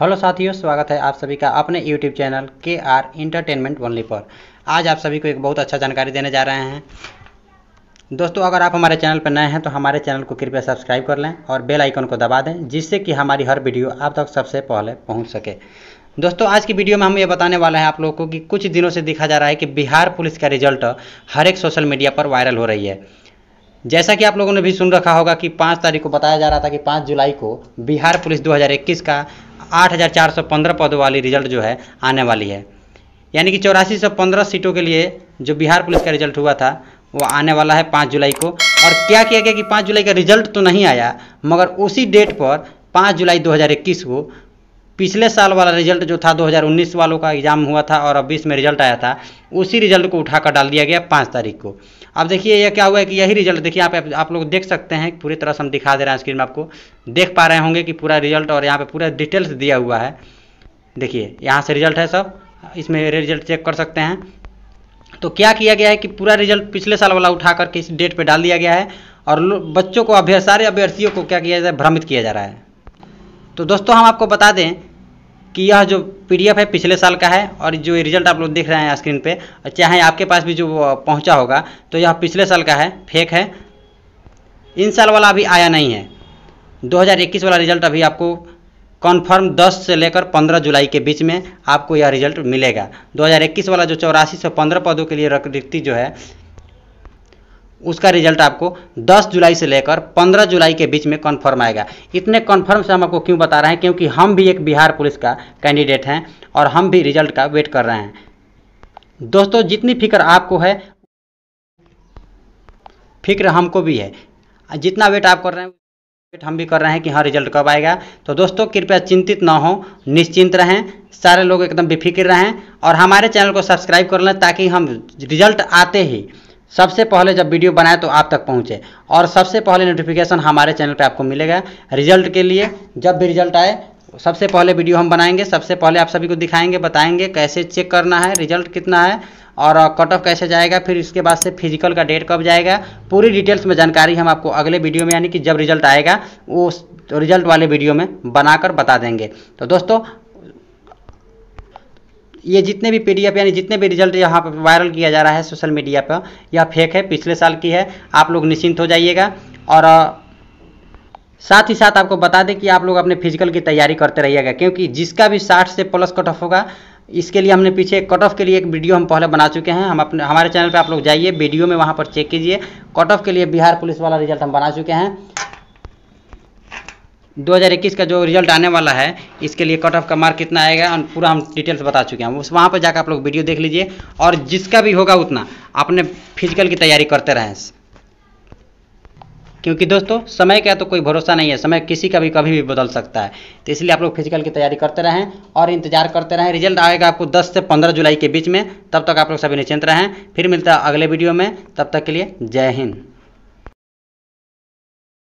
hello साथियों स्वागत है आप सभी का अपने यूट्यूब चैनल के आर इंटरटेनमेंट वनली पर आज आप सभी को एक बहुत अच्छा जानकारी देने जा रहे हैं दोस्तों अगर आप हमारे चैनल पर नए हैं तो हमारे चैनल को कृपया सब्सक्राइब कर लें और बेल आइकन को दबा दें जिससे कि हमारी हर वीडियो आप तक सबसे पहले पहुँच सके दोस्तों आज की वीडियो में हम ये बताने वाले हैं आप लोगों को कि कुछ दिनों से देखा जा रहा है कि बिहार पुलिस का रिजल्ट हर एक सोशल मीडिया पर वायरल हो रही है जैसा कि आप लोगों ने भी सुन रखा होगा कि पाँच तारीख को बताया जा रहा था कि पाँच जुलाई को बिहार पुलिस 2021 का 8,415 पदों वाली रिजल्ट जो है आने वाली है यानी कि चौरासी सौ पंद्रह सीटों के लिए जो बिहार पुलिस का रिजल्ट हुआ था वो आने वाला है पाँच जुलाई को और क्या किया गया कि पाँच जुलाई का रिजल्ट तो नहीं आया मगर उसी डेट पर पाँच जुलाई 2021 को पिछले साल वाला रिजल्ट जो था 2019 वालों का एग्ज़ाम हुआ था और अब बीस में रिजल्ट आया था उसी रिजल्ट को उठाकर डाल दिया गया पाँच तारीख को अब देखिए यह क्या हुआ है कि यही रिजल्ट देखिए आप आप लोग देख सकते हैं पूरी तरह से हम दिखा दे रहे हैं स्क्रीन में आपको देख पा रहे होंगे कि पूरा रिजल्ट और यहाँ पर पूरा डिटेल्स दिया हुआ है देखिए यहाँ से रिजल्ट है सब इसमें रिजल्ट चेक कर सकते हैं तो क्या किया गया है कि पूरा रिजल्ट पिछले साल वाला उठा करके इस डेट पर डाल दिया गया है और बच्चों को अभ्य सारे अभ्यर्थियों को क्या किया जाए है भ्रमित किया जा रहा है तो दोस्तों हम आपको बता दें कि यह जो पीडीएफ है पिछले साल का है और जो रिजल्ट आप लोग देख रहे हैं स्क्रीन पे चाहे आपके पास भी जो पहुंचा होगा तो यह पिछले साल का है फेक है इन साल वाला अभी आया नहीं है 2021 वाला रिजल्ट अभी आपको कन्फर्म 10 से लेकर 15 जुलाई के बीच में आपको यह रिजल्ट मिलेगा 2021 वाला जो चौरासी सौ पंद्रह पदों के लिए रिक्ति जो है उसका रिजल्ट आपको 10 जुलाई से लेकर 15 जुलाई के बीच में कन्फर्म आएगा इतने कन्फर्म से हम आपको क्यों बता रहे हैं क्योंकि हम भी एक बिहार पुलिस का कैंडिडेट हैं और हम भी रिजल्ट का वेट कर रहे हैं दोस्तों जितनी फिक्र आपको है फिक्र हमको भी है जितना वेट आप कर रहे हैं वेट हम भी कर रहे हैं कि हाँ रिजल्ट कब आएगा तो दोस्तों कृपया चिंतित ना हो निश्चिंत रहें सारे लोग एकदम बेफिक्र रहें और हमारे चैनल को सब्सक्राइब कर लें ताकि हम रिजल्ट आते ही सबसे पहले जब वीडियो बनाए तो आप तक पहुंचे और सबसे पहले नोटिफिकेशन हमारे चैनल पे आपको मिलेगा रिजल्ट के लिए जब भी रिजल्ट आए सबसे पहले वीडियो हम बनाएंगे सबसे पहले आप सभी को दिखाएंगे बताएंगे कैसे चेक करना है रिजल्ट कितना है और कट ऑफ कैसे जाएगा फिर इसके बाद से फिजिकल का डेट कब जाएगा पूरी डिटेल्स में जानकारी हम आपको अगले वीडियो में यानी कि जब रिजल्ट आएगा वो रिजल्ट वाले वीडियो में बनाकर बता देंगे तो दोस्तों ये जितने भी पीडीएफ यानी जितने भी रिजल्ट यहाँ पर वायरल किया जा रहा है सोशल मीडिया पर यह फेक है पिछले साल की है आप लोग निश्चिंत हो जाइएगा और साथ ही साथ आपको बता दें कि आप लोग अपने फिजिकल की तैयारी करते रहिएगा क्योंकि जिसका भी साठ से प्लस कट ऑफ होगा इसके लिए हमने पीछे कट ऑफ के लिए एक वीडियो हम पहले बना चुके हैं हम अपने हमारे चैनल पर आप लोग जाइए वीडियो में वहाँ पर चेक कीजिए कट ऑफ के लिए बिहार पुलिस वाला रिजल्ट हम बना चुके हैं 2021 का जो रिजल्ट आने वाला है इसके लिए कट ऑफ का मार्क कितना आएगा पूरा हम डिटेल्स बता चुके हैं उस वहाँ पर जाकर आप लोग वीडियो देख लीजिए और जिसका भी होगा उतना अपने फिजिकल की तैयारी करते रहें क्योंकि दोस्तों समय का तो कोई भरोसा नहीं है समय किसी का भी कभी भी बदल सकता है तो इसलिए आप लोग फिजिकल की तैयारी करते रहें और इंतजार करते रहें रिजल्ट आएगा आपको 10 से 15 जुलाई के बीच में तब तक आप लोग सभी निश्चिंत रहें फिर मिलता है अगले वीडियो में तब तक के लिए जय हिंद